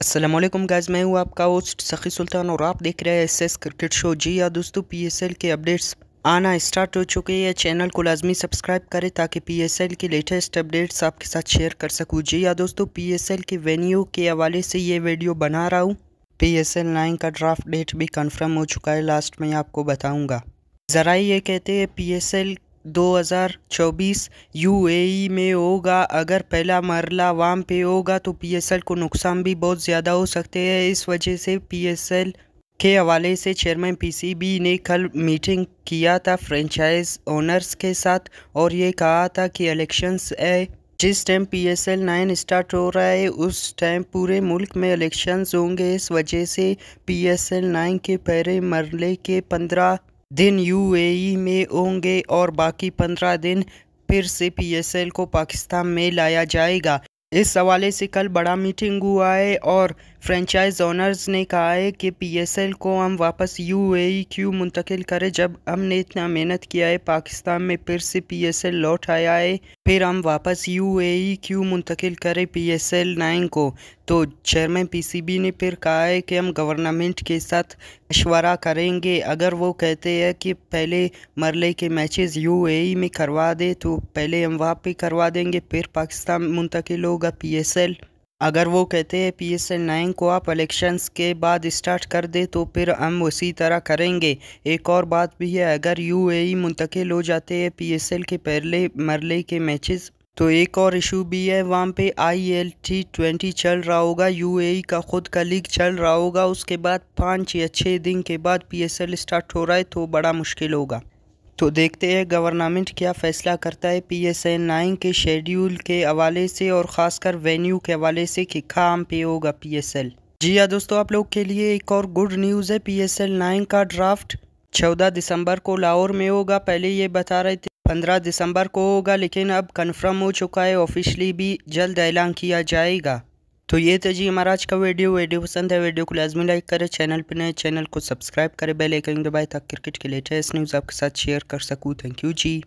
Aslam guys मैं हूँ आपका होस्ट सखी सुल्तान और आप देख रहे हैं एस एस क्रिकेट शो जी या हाँ दोस्तों पी एस एल के अपडेट्स आना स्टार्ट हो चुके हैं चैनल को लाजमी सब्सक्राइब करें ताकि पी एस एल के लेटेस्ट अपडेट्स आपके साथ शेयर कर सकूँ जी या हाँ दोस्तों पी एस एल के वेन्यू के हवाले से ये वीडियो बना रहा हूँ पी एस एल नाइन का ड्राफ्ट डेट भी कन्फर्म हो चुका है लास्ट में आपको बताऊँगा ज़रा ये कहते हैं पी एस एल 2024 यूएई में होगा अगर पहला मरला वाम पे होगा तो पीएसएल को नुकसान भी बहुत ज़्यादा हो सकते हैं इस वजह से पीएसएल के हवाले से चेयरमैन पीसीबी ने कल मीटिंग किया था फ्रेंचाइज ओनर्स के साथ और ये कहा था कि इलेक्शंस है जिस time P S L nine start हो रहा है उस टाइम पूरे मुल्क में इलेक्शंस होंगे इस वजह से पी एस एल नाइन के पहले मरले के पंद्रह दिन यूएई में होंगे और बाकी पंद्रह दिन फिर से पीएसएल को पाकिस्तान में लाया जाएगा इस हवाले से कल बड़ा मीटिंग हुआ है और फ्रेंचाइज ओनर्स ने कहा है कि पीएसएल को हम वापस यूएई क्यों मुंतकिल करें जब हमने इतना मेहनत किया है पाकिस्तान में फिर से पीएसएल लौट आया है फिर हम वापस यू ए e क्यों मुंतकिल करें पी एस एल नाइन को तो चेयरमैन पीसीबी ने फिर कहा है कि हम गवर्नमेंट के साथ मशवरा करेंगे अगर वो कहते हैं कि पहले मरले के मैचेस यूएई e में करवा दे तो पहले हम वहाँ पे करवा देंगे फिर पाकिस्तान मुंतकिल होगा पीएसएल अगर वो कहते हैं पी एस एल नाइन को आप इलेक्शंस के बाद स्टार्ट कर दे तो फिर हम उसी तरह करेंगे एक और बात भी है अगर यू ए e मुंतकिल हो जाते हैं पी एस एल के पहले मरले के मैचेस तो एक और इशू भी है वहाँ पे आई एल टी ट्वेंटी चल रहा होगा यू ए e का खुद का लीग चल रहा होगा उसके बाद पाँच या छः दिन के बाद पी एस एल स्टार्ट हो रहा है तो बड़ा मुश्किल होगा तो देखते हैं गवर्नमेंट क्या फ़ैसला करता है पी एस एन नाइन के शेड्यूल के हवाले से और ख़ासकर वेन्यू के हवाले से कि काम पे होगा पी एस एल जी हाँ दोस्तों आप लोग के लिए एक और गुड न्यूज़ है पी एस एल नाइन का ड्राफ्ट चौदह दिसंबर को लाहौर में होगा पहले ये बता रहे थे पंद्रह दिसंबर को होगा लेकिन अब कन्फर्म हो चुका है ऑफिशली भी जल्द ऐलान किया जाएगा तो ये था जी हमारा आज का वीडियो वीडियो पसंद है वीडियो को लाजमी लाइक करें चैनल पर नए चैनल को सब्सक्राइब करें बेल आइकन दबाएं ताकि क्रिकेट के लेटेस्ट न्यूज़ आपके साथ शेयर कर सकूँ थैंक यू जी